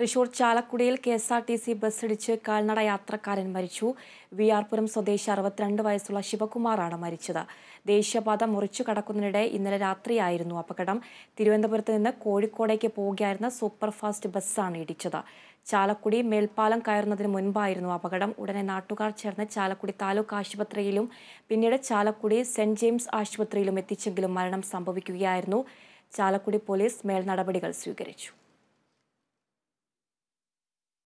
തൃശൂർ ചാലക്കുടിയിൽ K S R T C ബസ്സിടിച്ച് കാൽനട യാത്രക്കാരൻ മരിച്ചു വി ആർപുരം സ്വദേശി അറുപത്തിരണ്ട് വയസ്സുള്ള ശിവകുമാറാണ് മരിച്ചത് ദേശീയപാത മുറിച്ചു കടക്കുന്നതിനിടെ ഇന്നലെ രാത്രിയായിരുന്നു അപകടം തിരുവനന്തപുരത്ത് നിന്ന് കോഴിക്കോടേക്ക് പോവുകയായിരുന്ന സൂപ്പർ ഫാസ്റ്റ് ബസ്സാണ് ഇടിച്ചത് ചാലക്കുടി മേൽപ്പാലം കയറുന്നതിന് മുൻപായിരുന്നു അപകടം ഉടനെ നാട്ടുകാർ ചേർന്ന് ചാലക്കുടി താലൂക്ക് ആശുപത്രിയിലും പിന്നീട് ചാലക്കുടി സെന്റ് ജെയിംസ് ആശുപത്രിയിലും എത്തിച്ചെങ്കിലും മരണം സംഭവിക്കുകയായിരുന്നു ചാലക്കുടി പോലീസ് മേൽനടപടികൾ സ്വീകരിച്ചു